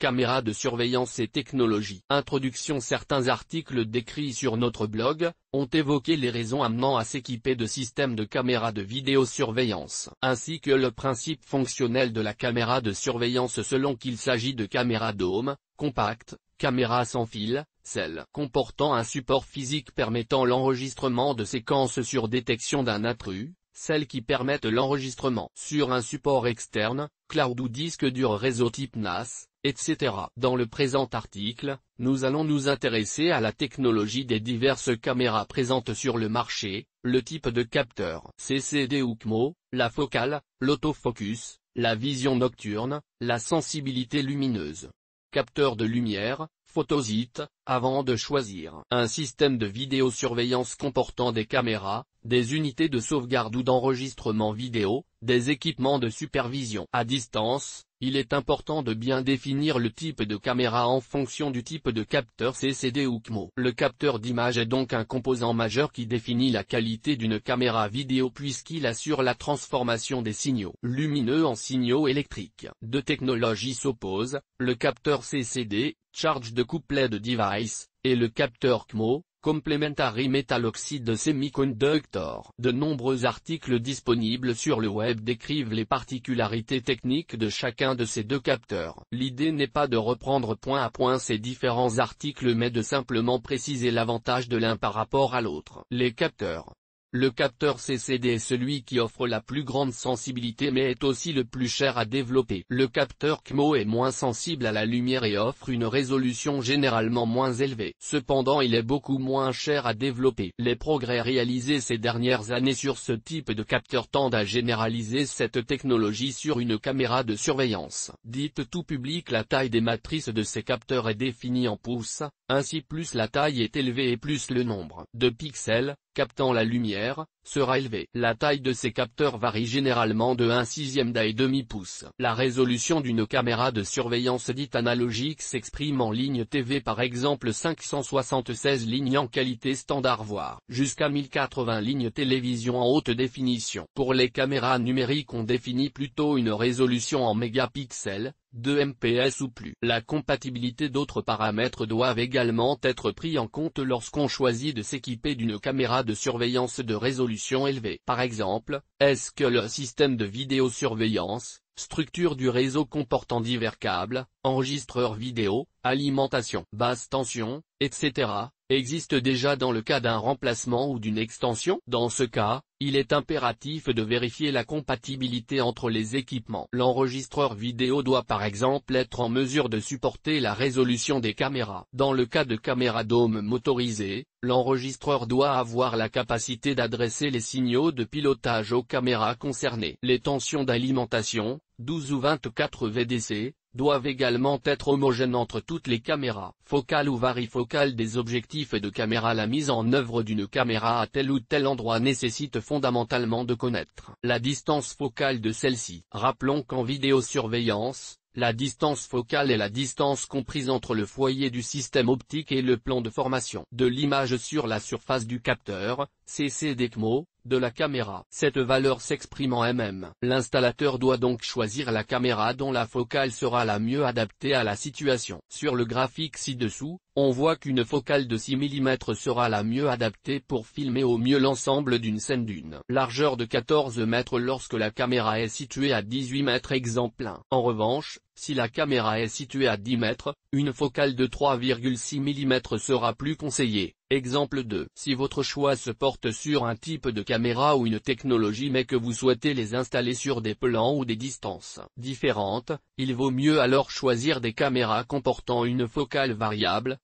Caméra de surveillance et technologie. Introduction Certains articles décrits sur notre blog, ont évoqué les raisons amenant à s'équiper de systèmes de caméras de vidéosurveillance, ainsi que le principe fonctionnel de la caméra de surveillance selon qu'il s'agit de caméras dôme, compacte, caméra sans fil, celle comportant un support physique permettant l'enregistrement de séquences sur détection d'un intrus, celles qui permettent l'enregistrement sur un support externe, cloud ou disque dur réseau type NAS, etc. Dans le présent article, nous allons nous intéresser à la technologie des diverses caméras présentes sur le marché, le type de capteur CCD ou CMO, la focale, l'autofocus, la vision nocturne, la sensibilité lumineuse. Capteur de lumière, Photosite, avant de choisir un système de vidéosurveillance comportant des caméras, des unités de sauvegarde ou d'enregistrement vidéo, des équipements de supervision à distance, il est important de bien définir le type de caméra en fonction du type de capteur CCD ou CMO. Le capteur d'image est donc un composant majeur qui définit la qualité d'une caméra vidéo puisqu'il assure la transformation des signaux lumineux en signaux électriques. Deux technologies s'opposent, le capteur CCD, charge de couplet de device, et le capteur CMO, Complementary Metal Oxide Semiconductor. De nombreux articles disponibles sur le web décrivent les particularités techniques de chacun de ces deux capteurs. L'idée n'est pas de reprendre point à point ces différents articles mais de simplement préciser l'avantage de l'un par rapport à l'autre. Les capteurs le capteur CCD est celui qui offre la plus grande sensibilité mais est aussi le plus cher à développer. Le capteur CMO est moins sensible à la lumière et offre une résolution généralement moins élevée. Cependant il est beaucoup moins cher à développer. Les progrès réalisés ces dernières années sur ce type de capteur tendent à généraliser cette technologie sur une caméra de surveillance. Dite tout public la taille des matrices de ces capteurs est définie en pouces, ainsi plus la taille est élevée et plus le nombre de pixels, captant la lumière sera élevée. La taille de ces capteurs varie généralement de 1 sixième à et demi pouce. La résolution d'une caméra de surveillance dite analogique s'exprime en ligne TV par exemple 576 lignes en qualité standard voire jusqu'à 1080 lignes télévision en haute définition. Pour les caméras numériques on définit plutôt une résolution en mégapixels, 2 MPS ou plus. La compatibilité d'autres paramètres doivent également être pris en compte lorsqu'on choisit de s'équiper d'une caméra de surveillance de résolution élevée. Par exemple, est-ce que le système de vidéosurveillance, structure du réseau comportant divers câbles, enregistreurs vidéo, alimentation basse tension, etc., existe déjà dans le cas d'un remplacement ou d'une extension. Dans ce cas, il est impératif de vérifier la compatibilité entre les équipements. L'enregistreur vidéo doit par exemple être en mesure de supporter la résolution des caméras. Dans le cas de caméras dôme motorisées, l'enregistreur doit avoir la capacité d'adresser les signaux de pilotage aux caméras concernées. Les tensions d'alimentation, 12 ou 24 VDC, doivent également être homogènes entre toutes les caméras. focales ou varifocales des objectifs et de caméra La mise en œuvre d'une caméra à tel ou tel endroit nécessite fondamentalement de connaître la distance focale de celle-ci. Rappelons qu'en vidéosurveillance, la distance focale est la distance comprise entre le foyer du système optique et le plan de formation de l'image sur la surface du capteur, CCDECMO de la caméra. Cette valeur s'exprime en mm. L'installateur doit donc choisir la caméra dont la focale sera la mieux adaptée à la situation. Sur le graphique ci-dessous, on voit qu'une focale de 6 mm sera la mieux adaptée pour filmer au mieux l'ensemble d'une scène d'une largeur de 14 mètres lorsque la caméra est située à 18 mètres 1. En revanche, si la caméra est située à 10 mètres, une focale de 3,6 mm sera plus conseillée. Exemple 2. Si votre choix se porte sur un type de caméra ou une technologie mais que vous souhaitez les installer sur des plans ou des distances différentes, il vaut mieux alors choisir des caméras comportant une focale variable,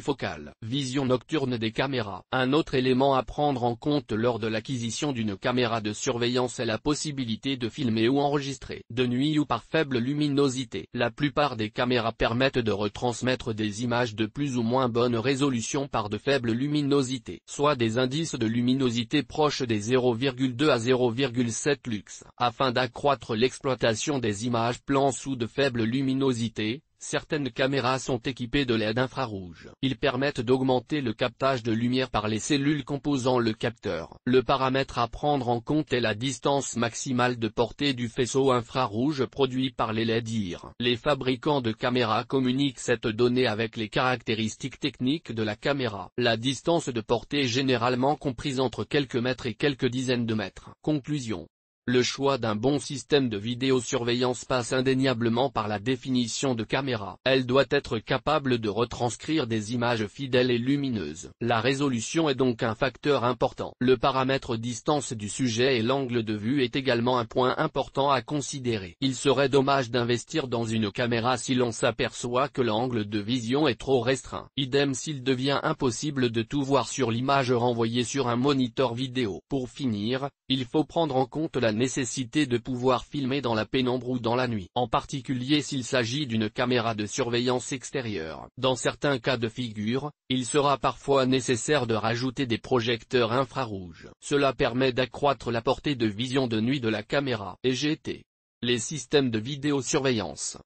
focale, Vision nocturne des caméras. Un autre élément à prendre en compte lors de l'acquisition d'une caméra de surveillance est la possibilité de filmer ou enregistrer de nuit ou par faible luminosité. La plupart des caméras permettent de retransmettre des images de plus ou moins bonne résolution par de faibles luminosités, soit des indices de luminosité proches des 0,2 à 0,7 lux. Afin d'accroître l'exploitation des images plans sous de faible luminosité, Certaines caméras sont équipées de LED infrarouge. Ils permettent d'augmenter le captage de lumière par les cellules composant le capteur. Le paramètre à prendre en compte est la distance maximale de portée du faisceau infrarouge produit par les LED IR. Les fabricants de caméras communiquent cette donnée avec les caractéristiques techniques de la caméra. La distance de portée est généralement comprise entre quelques mètres et quelques dizaines de mètres. Conclusion le choix d'un bon système de vidéosurveillance passe indéniablement par la définition de caméra. Elle doit être capable de retranscrire des images fidèles et lumineuses. La résolution est donc un facteur important. Le paramètre distance du sujet et l'angle de vue est également un point important à considérer. Il serait dommage d'investir dans une caméra si l'on s'aperçoit que l'angle de vision est trop restreint. Idem s'il devient impossible de tout voir sur l'image renvoyée sur un moniteur vidéo. Pour finir, il faut prendre en compte la nécessité de pouvoir filmer dans la pénombre ou dans la nuit, en particulier s'il s'agit d'une caméra de surveillance extérieure. Dans certains cas de figure, il sera parfois nécessaire de rajouter des projecteurs infrarouges. Cela permet d'accroître la portée de vision de nuit de la caméra. EGT. Les systèmes de vidéosurveillance